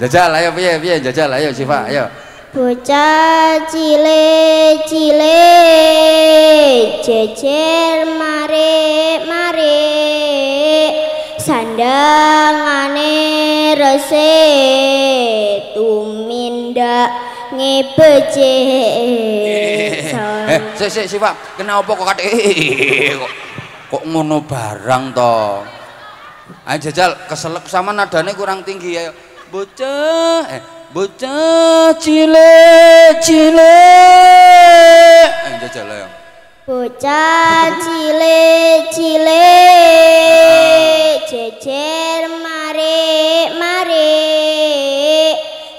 jajal ayo piye piye jajal ayo Siva ayo bocah cile cile jejer mare mare sandangane rese tuminda ngebece eh si si Siva kena opo kok kate eh, kok kok ngono barang to ayo jajal keselek sama nadane kurang tinggi ayo bocah eh bocah cile cile eh jajal ya bocah cile cile jejer mare mare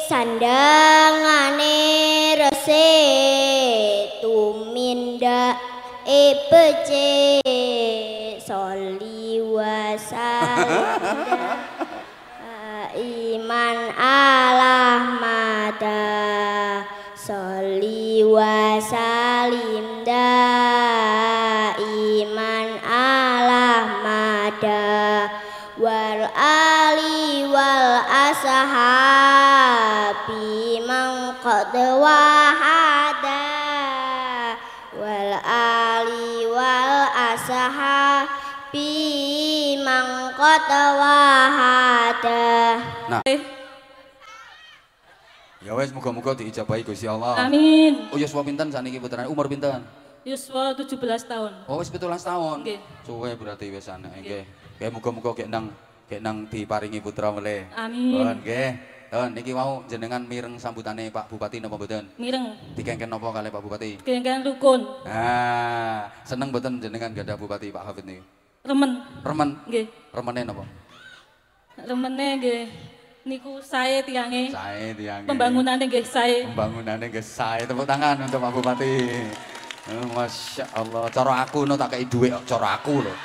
sandangane rese tuminda e pece soliwasa Iman Allah mata Soli wa salim da iman Allah mata Wal ali wal ashabi man qad wahada Wal ali wal ashabi man qad wahada Nah. Ya wes moga moga diijabahi Gusti Allah. Amin. Oh yuswa pinten saniki putrane? Umur pinten? Yuswa 17 tahun. Oh wis 17 tahun. Nggih. Suwe berarti wes anak nggih. Nggih moga moga gek nang gek nang diparingi putra melih. Amin. Pun nggih. niki mau jenengan mireng sambutane Pak Bupati napa mboten? Mireng. Dikengken napa kali Pak Bupati? Dikengken rukun. Nah, seneng mboten jenengan gadah Bupati Pak Hafid niki? Remen. Remen. Nggih. Remene napa? Remene nggih Niku saya tiange. Saya tiange. Pembangunannya nggih saya. pembangunan nggih saya. Tepuk tangan untuk Pak Bupati. Eh, Masya Allah, cara aku no tak kei duit, cara aku loh.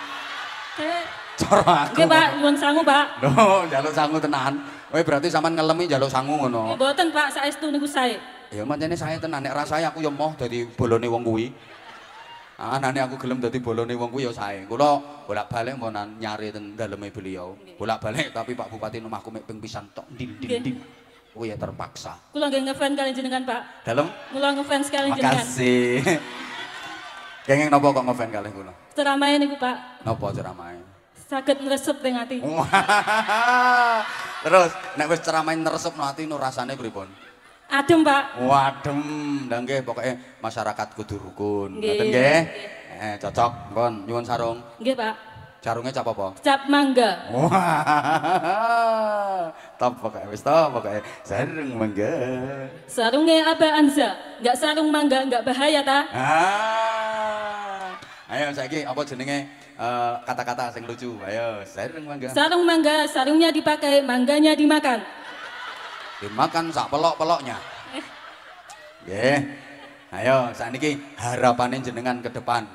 Eh, cara aku. Oke Pak, uang sangu Pak. No, jaluk sangu tenan. Oh berarti sama ngelemi jaluk sangu ngono. Mboten Pak, itu niku saya. Ya mancene saya tenan nek rasanya aku yo ya moh dadi bolone wong Ah, anane aku gelem dadi bolone wong kuwi ya sae. Kula bolak-balik mbonan nyari teng daleme beliau. Bolak-balik tapi Pak Bupati nomahku mek ping pisan tok ndinding-nding. Oh ya terpaksa. Kula nggih ngefans kali jenengan, Pak. Dalem? Kula ngefans kali jenengan. Makasih. Kenging napa kok ngefans kali kula? Ceramahe niku, Pak. Napa ceramahe? Sakit ngresep teng ati. Terus nek wis ceramahe ngresep no ati no rasane pripun? Adem, Pak. Wadem, dan pokoknya nggih masyarakat kudu rukun. Ngoten nggih. Eh, cocok, pon nyuwun sarung. Nggih, Pak. Sarungnya cap apa? Cap mangga. Wah. Top pokoke wis top pokoke sarung mangga. Sarungnya apa Anza? Enggak sarung mangga enggak bahaya ta? Ah. Ayo saiki apa jenenge uh, kata-kata sing lucu. Ayo, sarung mangga. Sarung mangga, sarungnya dipakai, mangganya dimakan. Dimakan sak pelok-peloknya. ya, Ayo harapan ini jenengan ke depan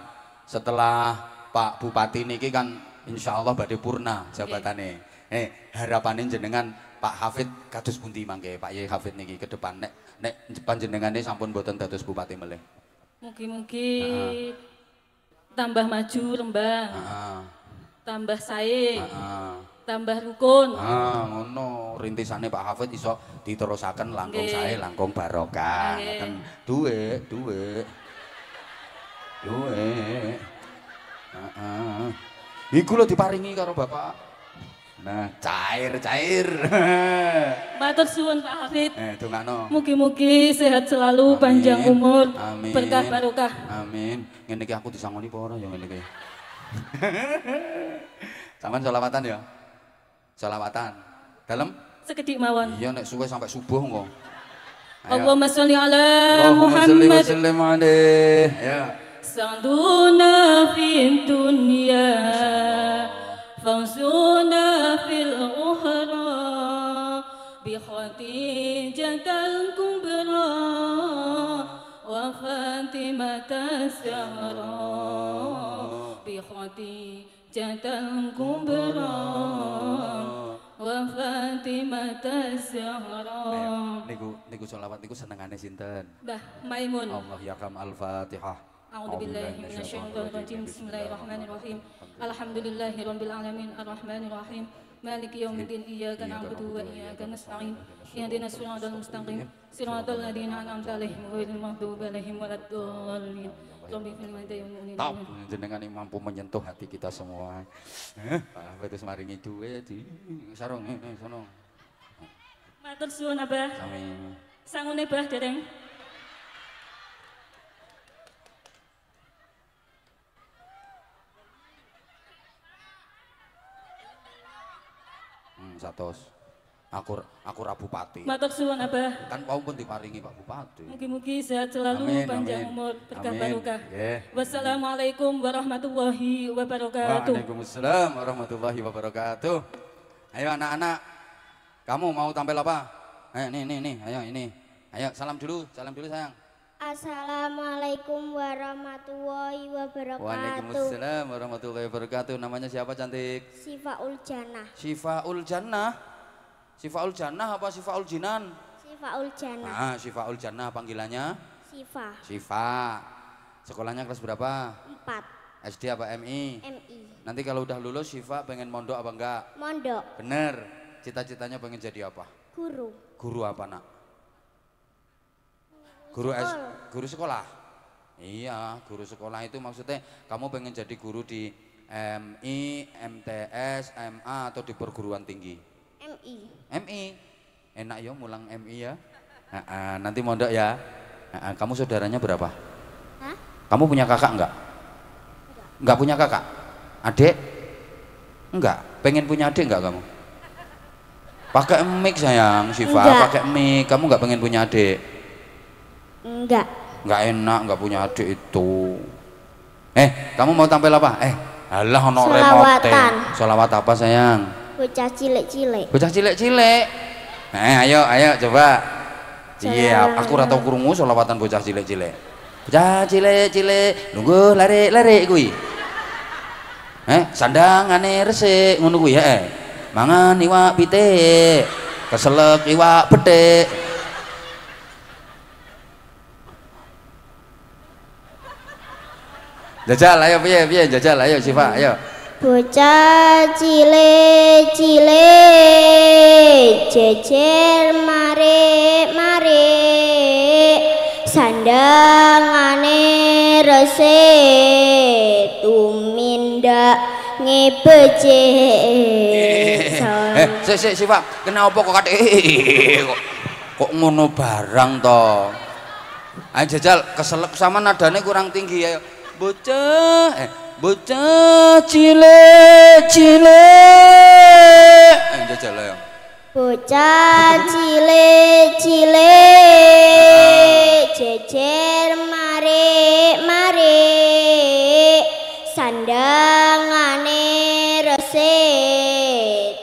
setelah Pak Bupati niki kan insya Allah badai purna jabatannya. Eh harapan ini jenengan Pak Hafid kados pundi mangke Pak Yai Hafid niki ke depan nek nek ini sampun boten dados bupati mungkin Mugi-mugi tambah maju Rembang. Tambah sae tambah rukun. Ah, ngono. Rintisane Pak Hafid iso diterusaken langkung okay. sae langkung barokah. Okay. Ngoten. duwe. duit. Duit. Heeh. Iku lho diparingi karo Bapak. Nah, cair, cair. Matur suwun Pak Hafid. Eh, dongakno. Mugi-mugi sehat selalu, Amin. panjang umur, Amin. berkah barokah. Amin. Ngene iki aku disangoni apa ora ya ngene iki. Sampeyan selawatan ya. Salawatan. Dalam? Sekedik mawon. Iya nek suwe sampai subuh engko. Allahumma sholli ala Muhammad. Allahumma sholli wa alaihi. Ya. Sanduna fi dunya Fansuna fil ukhra Bi khatijatal kubra Wa fatimata syahra Bi khatijatal جتنكبرا وفاطمه الزهراء niku niku selawat niku senengane sinten Mbah Maimun Allah yakam al-Fatihah Bismillahirrahmanirrahim Alhamdulillahi rabbil alamin arrahmanirrahim Maliki yaumiddin iyyaka na'budu wa iyyaka nasta'in ihdinas siratal mustaqim siratal ladzina an'amta 'alaihim ghairil maghdubi 'alaihim waladdallin Top jenengan yang mampu menyentuh hati kita semua. Eh, Pak Betus maringi duit di sarung eh, eh, sono. Matur suwun Abah. Sami. Sangune Bah dereng. Hmm, satos akur akur aku Pati. Matur suwun Abah. Kan pun diparingi Pak Bupati. Mugi-mugi sehat selalu amin, panjang amin. umur berkah barokah. Yeah. Wassalamualaikum warahmatullahi wabarakatuh. Waalaikumsalam warahmatullahi wabarakatuh. Ayo anak-anak. Kamu mau tampil apa? Ayo eh, nih nih nih, ayo ini. Ayo salam dulu, salam dulu sayang. Assalamualaikum warahmatullahi wabarakatuh. Waalaikumsalam warahmatullahi wabarakatuh. Namanya siapa cantik? Shiva Uljana. Shiva Uljana. Sifaul Jannah apa Sifaul Jinan? Sifaul Jannah. Nah, Sifaul Jannah panggilannya? Sifa. Sifa. Sekolahnya kelas berapa? Empat. SD apa MI? MI. Nanti kalau udah lulus Sifa pengen mondok apa enggak? Mondok. Bener. Cita-citanya pengen jadi apa? Guru. Guru apa nak? Guru Es, guru sekolah. Iya, guru sekolah itu maksudnya kamu pengen jadi guru di MI, MTS, MA atau di perguruan tinggi? MI. MI. Enak ya mulang MI ya. Nah, uh, nanti mondok ya. Nah, uh, kamu saudaranya berapa? Hah? Kamu punya kakak enggak? Enggak. Enggak punya kakak? Adik? Enggak. Pengen punya adik enggak kamu? Pakai mic sayang, Siva. Pakai mic. Kamu enggak pengen punya adik? Enggak. Enggak enak enggak punya adik itu. Eh, kamu mau tampil apa? Eh, alah ono remote. Selawat apa sayang? Bocah cilik-cilik. Bocah cilik-cilik. Eh, ayo ayo coba. Iya, yeah, aku ora tau sholawatan bocah cilik-cilik. Bocah cilik-cilik nunggu lari-lari kuwi. Eh, sandang sandangane resik ngono kuwi heeh. Mangan iwak pitik, keselek iwak petik. Jajal ayo piye piye jajal ayo Sifa ayo. bocah cile cile cecer mare mare sandangane rese tumindak ngebece eh, eh sik sik sik kena opo kok kate eh, kok kok ngono barang to ayo jajal keselek sama nadane kurang tinggi ayo, bocah eh Bocah Cile cilik. Ayo Bocah Cile Cile jejer Mare Mare sandangane rese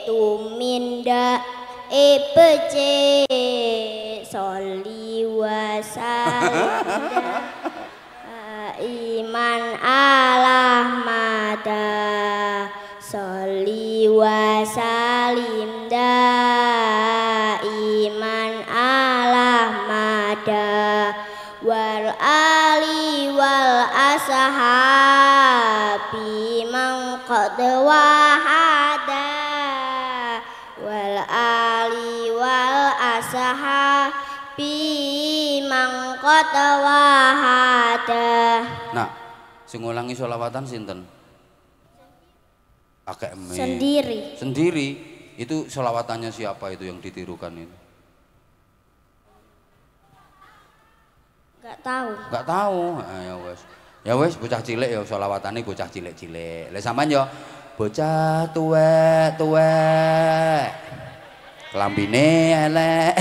tuminda e pece soli iman a ada Soli wa salim da iman Allah mada Wal ali wal ashabi man qad wahada Wal ali wal ashabi man qad wahada Nah, sing ulangi solawatan sinten? AKM sendiri sendiri itu selawatannya siapa itu yang ditirukan itu Gak tahu Gak tahu ah, ya wes ya wes bocah cilik ya solawatannya bocah cilik cilik le sampean ya bocah tua-tua. kelambine elek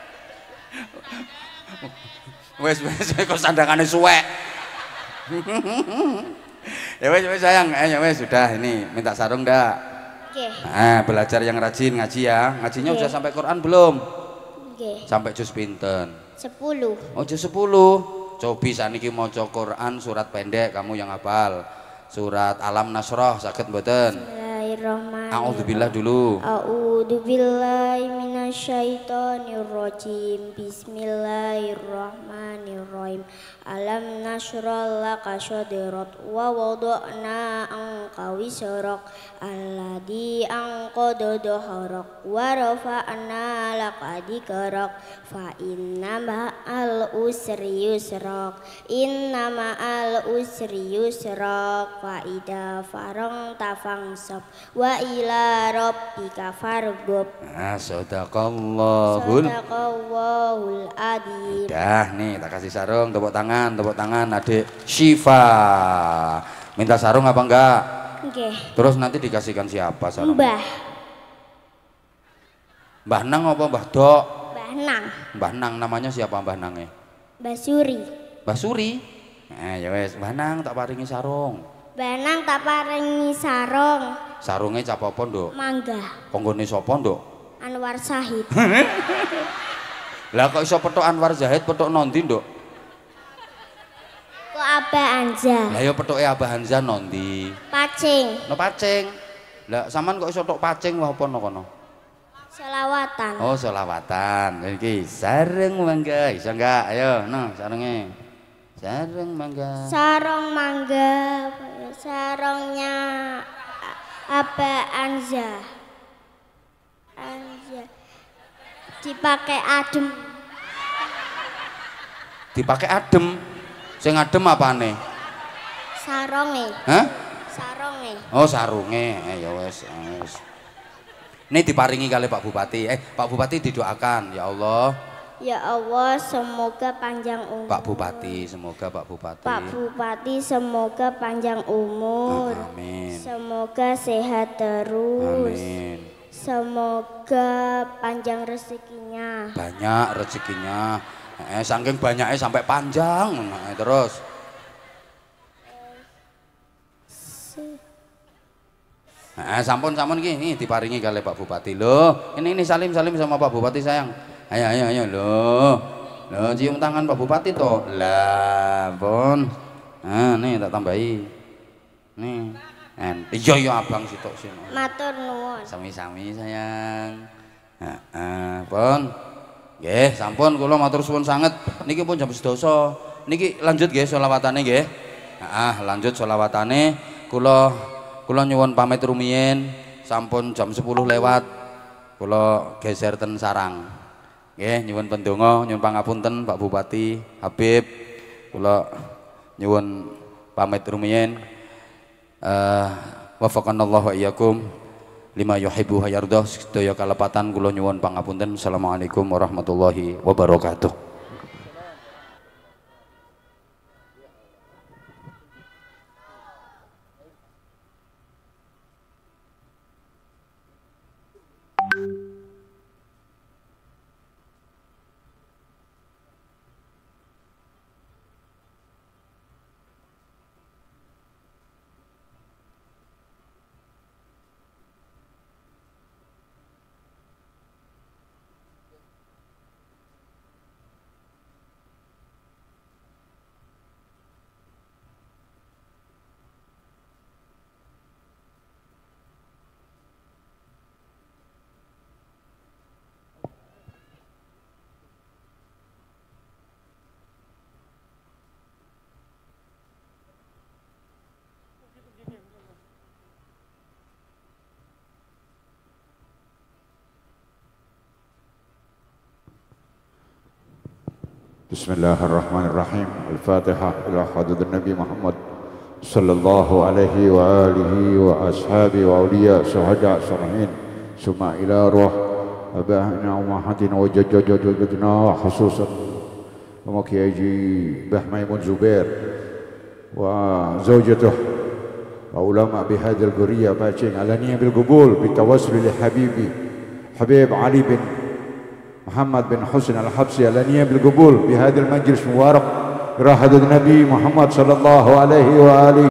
wes wes kok sandangane suwek ya wes wes sayang eh ya wes sudah ini minta sarung dah okay. nah, eh, belajar yang rajin ngaji ya ngajinya okay. udah sampai Quran belum okay. sampai juz pinten sepuluh oh juz sepuluh cobi saniki mau Quran surat pendek kamu yang hafal surat alam nasroh sakit mboten A'udzubillah dulu A'udzubillahi minasyaitonirrajim Bismillahirrahmanirrahim Alam nasyrah laka syadirat wa wadu'na angka wisarak alladhi anqada dhahrak wa rafa'na laka dikarak fa inna ma'al usri yusrak inna ma'al usri yusrak fa ida farang tafangsab wa ila rabbika fargub nah sadaqallahul sadaqallahul Adim. udah nih tak kasih sarung tepuk tangan tangan, tepuk tangan adik Syifa. Minta sarung apa enggak? Oke. Okay. Terus nanti dikasihkan siapa sarung? Mbah. Mbah Nang apa Mbah Dok? Mbah Nang. Mbah Nang namanya siapa Mbah Nangnya? Mbah Suri. Mbah Suri? Eh ya wes, Mbah Nang tak paringi sarung. Mbah Nang tak paringi sarung. Sarungnya siapa apa, Nduk? Mangga. Konggone siapa Nduk? Anwar Sahid. Lah kok iso petok Anwar Zahid petok nondi, dok? Abah Anja. Lah ya petuke Abah Anja nondi? Pacing. No pacing. Lah sampean kok iso tok pacing wah apa no kono? Selawatan. Oh, selawatan. Iki sareng mangga. Iso enggak? Ayo, no sarenge. Sareng mangga. Sarong mangga, sarongnya Abah Anja. Anja. Dipakai adem. Dipakai adem. Sing adem apane? Saronge. Hah? Saronge. Oh, sarunge. Eh, ya wis, ya wis. Ini diparingi kali Pak Bupati. Eh, Pak Bupati didoakan, ya Allah. Ya Allah, semoga panjang umur. Pak Bupati, semoga Pak Bupati. Pak Bupati, semoga panjang umur. Ah, amin. Semoga sehat terus. Amin. Semoga panjang rezekinya. Banyak rezekinya. Eh, saking banyaknya sampai panjang eh, terus. Eh, sampun sampun gini diparingi kali Pak Bupati loh. Ini ini salim salim sama Pak Bupati sayang. Ayo ayo ayo loh. Loh cium tangan Pak Bupati toh. Lah pun. Nah, eh, nih tak tambahi. Nih. Eh, yo iya, yo iya, abang situ sini. Matur nuwun. Sami-sami sayang. Heeh, eh, pun. Nggih, sampun kula matur suwun sanget. Niki pun jam sedasa. Niki lanjut nggih selawatane nggih. ah lanjut selawatane kula kula nyuwun pamit rumiyin sampun jam 10 lewat. Kula geser ten sarang. Nggih, nyuwun pendonga, nyuwun pangapunten Pak Bupati Habib. Kula nyuwun pamit rumiyin. Eh, uh, wafaqanallahu iyyakum lima yuhibbu hayardah sedaya kalepatan kula nyuwun pangapunten. Assalamualaikum warahmatullahi wabarakatuh. بسم الله الرحمن الرحيم الفاتحة إلى حضرة النبي محمد صلى الله عليه وآله وأصحابه وأولياء شهداء صالحين ثم إلى روح أبائنا وأمهاتنا وجدنا وخصوصا ومكياجي بحمي بن زبير وزوجته وعلماء بهذه القرية باتشين على نية بالقبول بالتواصل لحبيبي حبيب علي بن محمد بن حسن الحبسي الانيه بالقبول بهذا المجلس المبارك راحه النبي محمد صلى الله عليه وآله